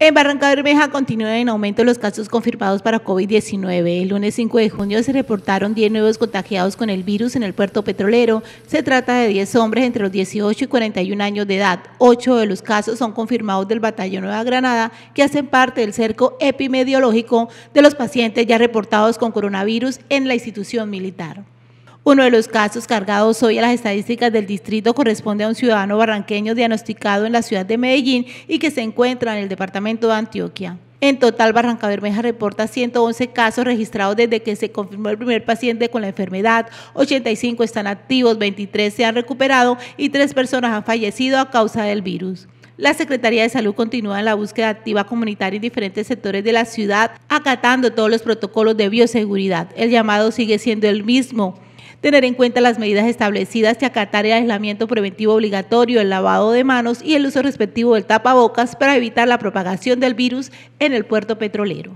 En Barranca Bermeja continúan en aumento los casos confirmados para COVID-19. El lunes 5 de junio se reportaron 10 nuevos contagiados con el virus en el puerto petrolero. Se trata de 10 hombres entre los 18 y 41 años de edad. Ocho de los casos son confirmados del Batallón Nueva Granada, que hacen parte del cerco epidemiológico de los pacientes ya reportados con coronavirus en la institución militar. Uno de los casos cargados hoy a las estadísticas del distrito corresponde a un ciudadano barranqueño diagnosticado en la ciudad de Medellín y que se encuentra en el departamento de Antioquia. En total, Barranca Bermeja reporta 111 casos registrados desde que se confirmó el primer paciente con la enfermedad. 85 están activos, 23 se han recuperado y 3 personas han fallecido a causa del virus. La Secretaría de Salud continúa en la búsqueda activa comunitaria en diferentes sectores de la ciudad, acatando todos los protocolos de bioseguridad. El llamado sigue siendo el mismo tener en cuenta las medidas establecidas y acatar el aislamiento preventivo obligatorio, el lavado de manos y el uso respectivo del tapabocas para evitar la propagación del virus en el puerto petrolero.